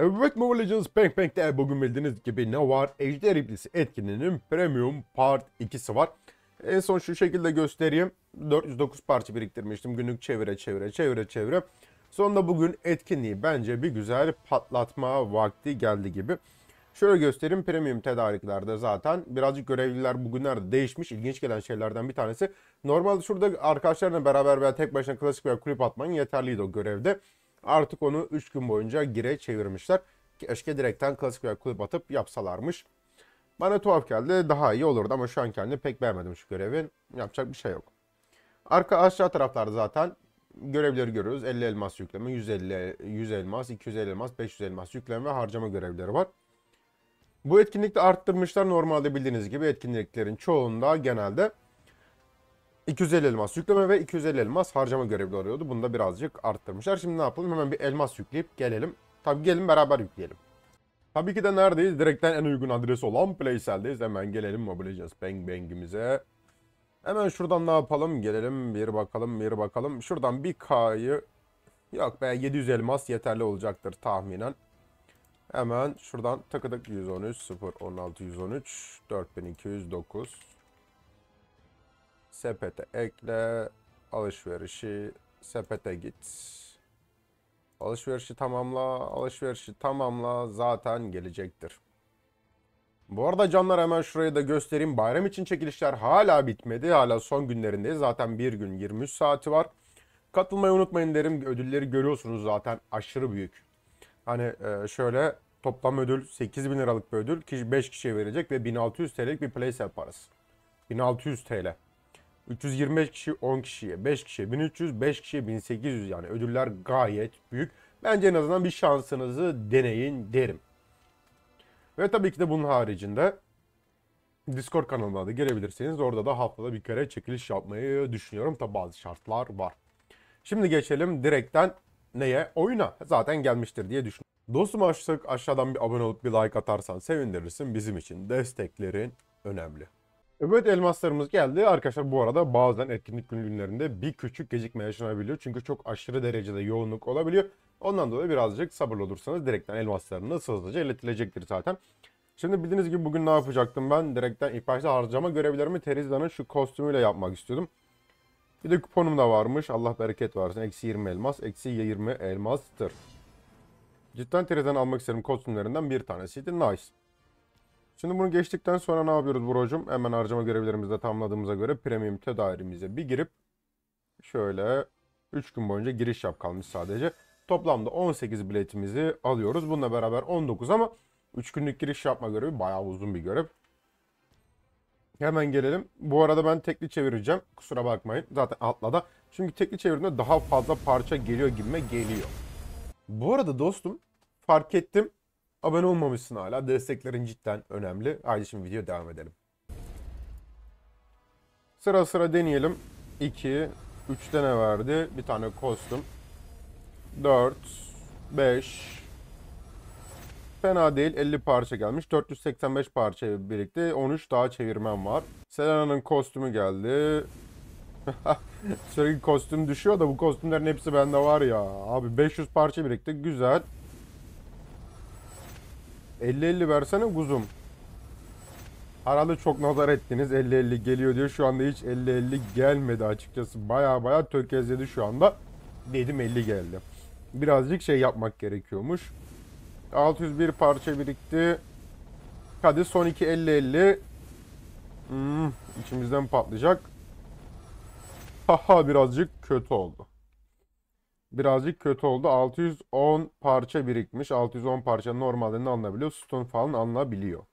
Evet Mobile Legends Bang Bang'de bugün bildiğiniz gibi ne var? Ejder İblisi etkinliğinin Premium Part 2'si var. En son şu şekilde göstereyim. 409 parça biriktirmiştim. Günlük çevire çevire çevire çevire. Sonunda bugün etkinliği bence bir güzel patlatma vakti geldi gibi. Şöyle göstereyim premium tedariklerde zaten birazcık görevliler bugünlerde değişmiş. İlginç gelen şeylerden bir tanesi. Normalde şurada arkadaşlarla beraber veya tek başına klasik veya kulüp atman yeterliydi o görevde. Artık onu 3 gün boyunca gire çevirmişler. Keşke direkten klasik bir kulüp atıp yapsalarmış. Bana tuhaf geldi. Daha iyi olurdu ama şu an kendi pek beğenmedim şu görevin. Yapacak bir şey yok. Arka aşağı taraflarda zaten görevleri görüyoruz. 50 elmas yükleme, 150, 100 elmas, 250 elmas, 500 elmas yükleme ve harcama görevleri var. Bu etkinlikte arttırmışlar normalde bildiğiniz gibi etkinliklerin çoğunda genelde 250 elmas yükleme ve 250 elmas harcama görevi arıyordu. Bunu da birazcık arttırmışlar. Şimdi ne yapalım? Hemen bir elmas yükleyip gelelim. Tabii gelin beraber yükleyelim. Tabii ki de neredeyiz? Direkten en uygun adresi olan Playcell'deyiz. Hemen gelelim Mobileceğiz Bang Bang'imize. Hemen şuradan ne yapalım? Gelelim bir bakalım bir bakalım. Şuradan bir K'yı... Yok be 700 elmas yeterli olacaktır tahminen. Hemen şuradan takıdık 113, 0, 16, 113, 4209, sepete ekle, alışverişi sepete git. Alışverişi tamamla, alışverişi tamamla zaten gelecektir. Bu arada canlar hemen şurayı da göstereyim. Bayram için çekilişler hala bitmedi. Hala son günlerindeyiz. Zaten bir gün 23 saati var. Katılmayı unutmayın derim. Ödülleri görüyorsunuz zaten aşırı büyük. Hani e, şöyle toplam ödül 8 bin liralık bir ödül. 5 kişiye verecek ve 1600 TL'lik bir playset parası. 1600 TL. 325 kişi 10 kişiye, 5 kişiye 1300, 5 kişiye 1800 yani ödüller gayet büyük. Bence en azından bir şansınızı deneyin derim. Ve tabii ki de bunun haricinde Discord kanalına da gelebilirsiniz. Orada da haftada bir kere çekiliş yapmayı düşünüyorum. Tabi bazı şartlar var. Şimdi geçelim direkten neye? Oyuna. Zaten gelmiştir diye düşünüyorum. Dostum açtık aşağıdan bir abone olup bir like atarsan sevindirirsin. Bizim için desteklerin önemli. Evet elmaslarımız geldi. Arkadaşlar bu arada bazen etkinlik günlerinde bir küçük gecikme yaşanabiliyor. Çünkü çok aşırı derecede yoğunluk olabiliyor. Ondan dolayı birazcık sabırlı olursanız direkten elmaslarınız hızlıca iletilecektir zaten. Şimdi bildiğiniz gibi bugün ne yapacaktım ben? Direkten ilk başta harcama görevlerimi Teriza'nın şu kostümüyle yapmak istiyordum. Bir de kuponum da varmış. Allah bereket versin. Eksi 20 elmas. Eksi 20 elmastır. Cidden Teriza'nın almak istediğim kostümlerinden bir tanesiydi. Nice. Şimdi bunu geçtikten sonra ne yapıyoruz Buracım? Hemen harcama görevlerimizi de tamamladığımıza göre premium tedarimize bir girip şöyle 3 gün boyunca giriş yap kalmış sadece. Toplamda 18 biletimizi alıyoruz. Bununla beraber 19 ama 3 günlük giriş yapma görevi bayağı uzun bir görev. Hemen gelelim. Bu arada ben tekli çevireceğim. Kusura bakmayın. Zaten atlada. Çünkü tekli çevirinde daha fazla parça geliyor gibime geliyor. Bu arada dostum fark ettim. Abone olmamışsın hala. Desteklerin cidden önemli. Haydi şimdi video devam edelim. Sıra sıra deneyelim. 2, 3 tane verdi. Bir tane kostüm. 4, 5. Fena değil. 50 parça gelmiş. 485 parça birlikte. 13 daha çevirmem var. Selena'nın kostümü geldi. Sürekli kostüm düşüyor da bu kostümlerin hepsi bende var ya. Abi 500 parça birlikte. Güzel. 50-50 versene kuzum. Aralı çok nazar ettiniz 50-50 geliyor diyor Şu anda hiç 50-50 gelmedi açıkçası. Baya baya tökezledi şu anda. Dedim 50 geldi. Birazcık şey yapmak gerekiyormuş. 601 parça birikti. Hadi son 2 50-50. Hmm, içimizden patlayacak. Haha birazcık kötü oldu birazcık kötü oldu. 610 parça birikmiş. 610 parça normalde ne alınabiliyor? Sütun falan alınabiliyor.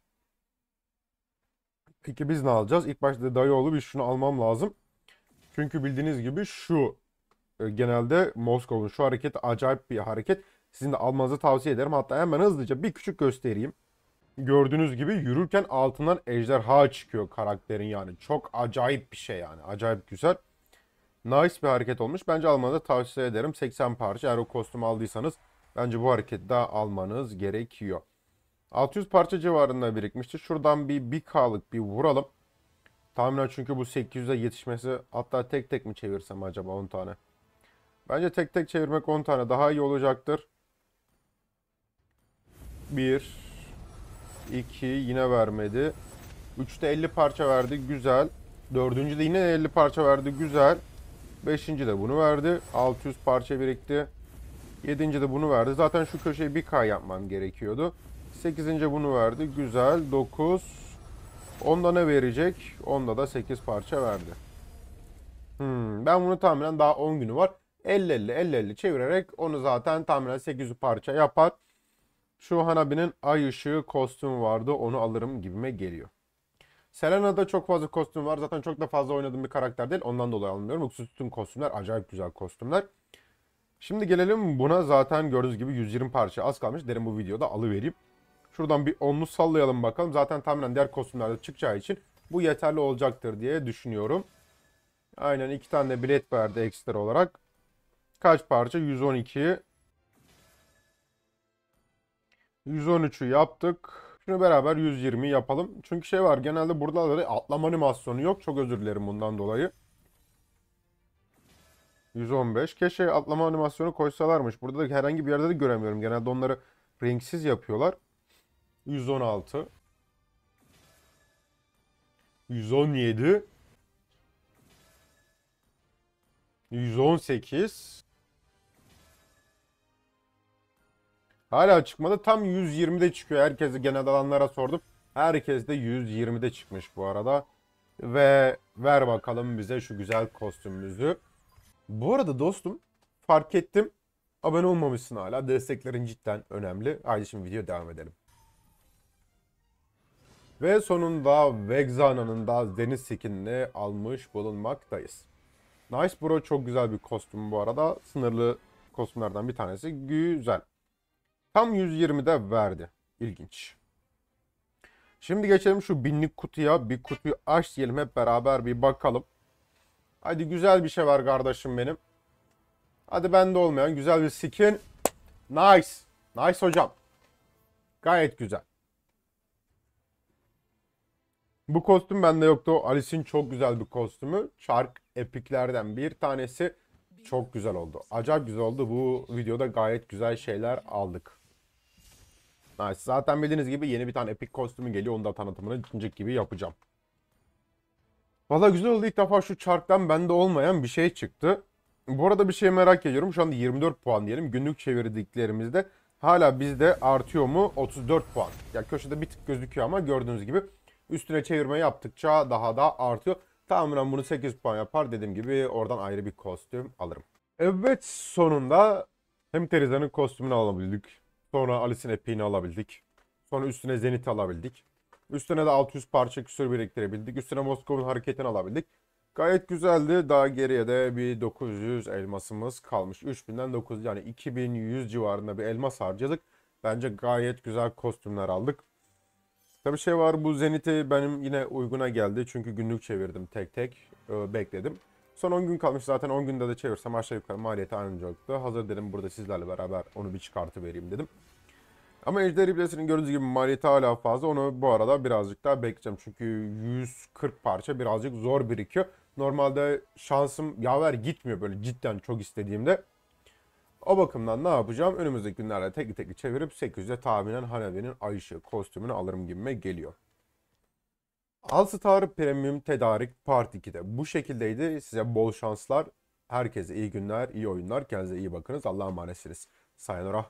Peki biz ne alacağız? İlk başta Dayıoğlu bir şunu almam lazım. Çünkü bildiğiniz gibi şu e, genelde Moskova'nın şu hareketi acayip bir hareket. Sizin de almanızı tavsiye ederim. Hatta hemen hızlıca bir küçük göstereyim. Gördüğünüz gibi yürürken altından ejderha çıkıyor karakterin yani. Çok acayip bir şey yani. Acayip güzel. Nice bir hareket olmuş. Bence almanızı tavsiye ederim. 80 parça eğer o kostüm aldıysanız bence bu hareket daha almanız gerekiyor. 600 parça civarında birikmişti. Şuradan bir 1K'lık bir vuralım. Tahminen çünkü bu 800'e yetişmesi hatta tek tek mi çevirsem acaba 10 tane? Bence tek tek çevirmek 10 tane daha iyi olacaktır. 1 2 yine vermedi. 3'te 50 parça verdi. Güzel. 4. de yine 50 parça verdi. Güzel. 5. de bunu verdi. 600 parça birikti. 7. de bunu verdi. Zaten şu köşeyi bir kay yapmam gerekiyordu. 8. bunu verdi. Güzel. 9. Onda ne verecek? Onda da 8 parça verdi. Hmm, ben bunu tahminen daha 10 günü var. 50-50-50-50 çevirerek onu zaten tahminen 800 parça yapar. Şu Hanabi'nin ay ışığı kostümü vardı onu alırım gibime geliyor. Selena'da çok fazla kostüm var. Zaten çok da fazla oynadığım bir karakter değil. Ondan dolayı almıyorum. Yoksa tüm kostümler acayip güzel kostümler. Şimdi gelelim buna zaten gördüğünüz gibi 120 parça az kalmış. Derim bu videoda alıvereyim. Şuradan bir onlu sallayalım bakalım. Zaten tahminen diğer kostümlerde çıkacağı için bu yeterli olacaktır diye düşünüyorum. Aynen iki tane bilet verdi ekstra olarak. Kaç parça? 112. 113'ü yaptık. Şunu beraber 120 yapalım. Çünkü şey var genelde burada da atlama animasyonu yok. Çok özür dilerim bundan dolayı. 115. Keşke atlama animasyonu koysalarmış. Burada da herhangi bir yerde de göremiyorum. Genelde onları renksiz yapıyorlar. 116. 117. 118. Hala çıkmadı. Tam 120'de çıkıyor. Herkesi genel alanlara sordum. Herkes de 120'de çıkmış bu arada. Ve ver bakalım bize şu güzel kostümümüzü. Bu arada dostum fark ettim. Abone olmamışsın hala. Desteklerin cidden önemli. Haydi şimdi video devam edelim. Ve sonunda Vegzana'nın da deniz skinini almış bulunmaktayız. Nice Bro çok güzel bir kostüm bu arada. Sınırlı kostümlerden bir tanesi. Güzel. Tam 120'de verdi. İlginç. Şimdi geçelim şu binlik kutuya. Bir kutuyu aç diyelim hep beraber bir bakalım. Hadi güzel bir şey var kardeşim benim. Hadi bende olmayan güzel bir skin. Nice. Nice hocam. Gayet güzel. Bu kostüm bende yoktu. Alice'in çok güzel bir kostümü. Çark epiklerden bir tanesi. Çok güzel oldu. Acayip güzel oldu. Bu videoda gayet güzel şeyler aldık. Nice. Zaten bildiğiniz gibi yeni bir tane epic kostümü geliyor. Onu da tanıtımını cincik gibi yapacağım. Valla güzel oldu. İlk defa şu çarktan bende olmayan bir şey çıktı. Bu arada bir şey merak ediyorum. Şu anda 24 puan diyelim. Günlük çevirdiklerimizde hala bizde artıyor mu? 34 puan. Ya yani köşede bir tık gözüküyor ama gördüğünüz gibi üstüne çevirme yaptıkça daha da artıyor. Tamamen bunu 8 puan yapar. Dediğim gibi oradan ayrı bir kostüm alırım. Evet sonunda hem Teriza'nın kostümünü alabildik. Sonra Alice'in epiğini alabildik. Sonra üstüne Zenith alabildik. Üstüne de 600 parça küsür biriktirebildik. Üstüne Moskov'un hareketini alabildik. Gayet güzeldi. Daha geriye de bir 900 elmasımız kalmış. 3000'den 9 yani 2100 civarında bir elmas harcadık. Bence gayet güzel kostümler aldık. Tabi şey var bu Zenith'i benim yine uyguna geldi. Çünkü günlük çevirdim tek tek. Ee, bekledim. Son 10 gün kalmış zaten 10 günde de çevirsem aşağı yukarı maliyeti aynı olacaktı. Hazır dedim burada sizlerle beraber onu bir çıkartı vereyim dedim. Ama Ejder İblesi'nin gördüğünüz gibi maliyeti hala fazla. Onu bu arada birazcık daha bekleyeceğim. Çünkü 140 parça birazcık zor birikiyor. Normalde şansım yaver gitmiyor böyle cidden çok istediğimde. O bakımdan ne yapacağım? Önümüzdeki günlerde tekli tekli çevirip 800'e tahminen Hanabe'nin ay kostümünü alırım gibime geliyor. Alstar Premium Tedarik Part 2'de bu şekildeydi. Size bol şanslar. Herkese iyi günler, iyi oyunlar. Kendinize iyi bakınız. Allah'a emanetsiniz. Sayonara.